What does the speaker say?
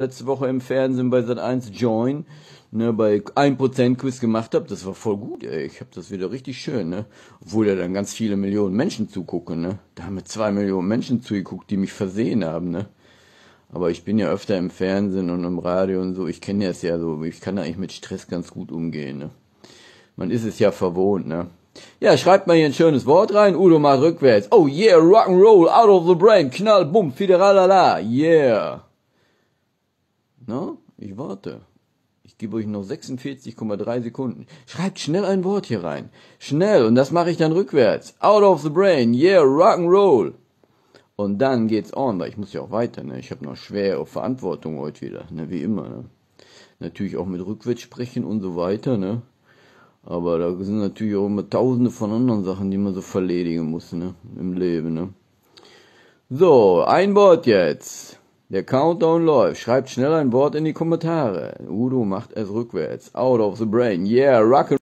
letzte Woche im Fernsehen bei Sat1 Join ne, bei 1% Quiz gemacht habe, das war voll gut, ey. Ich habe das wieder richtig schön, ne? Obwohl da dann ganz viele Millionen Menschen zugucken, ne? Da haben mir zwei Millionen Menschen zugeguckt, die mich versehen haben, ne? Aber ich bin ja öfter im Fernsehen und im Radio und so, ich kenne das ja so, ich kann eigentlich mit Stress ganz gut umgehen, ne? Man ist es ja verwohnt, ne? Ja, schreibt mal hier ein schönes Wort rein. Udo mal rückwärts. Oh yeah, Rock'n'Roll, out of the brain, Knall, Bumm, Fideralala, yeah. Na, ich warte. Ich gebe euch noch 46,3 Sekunden. Schreibt schnell ein Wort hier rein. Schnell, und das mache ich dann rückwärts. Out of the brain, yeah, rock'n'roll. Und dann geht's on, weil ich muss ja auch weiter, ne? Ich habe noch schwere Verantwortung heute wieder, ne? Wie immer, ne? Natürlich auch mit rückwärts sprechen und so weiter, ne? Aber da sind natürlich auch immer tausende von anderen Sachen, die man so verledigen muss, ne? Im Leben, ne? So, ein Wort jetzt. Der Countdown läuft. Schreibt schnell ein Wort in die Kommentare. Udo macht es rückwärts. Out of the brain. Yeah, rock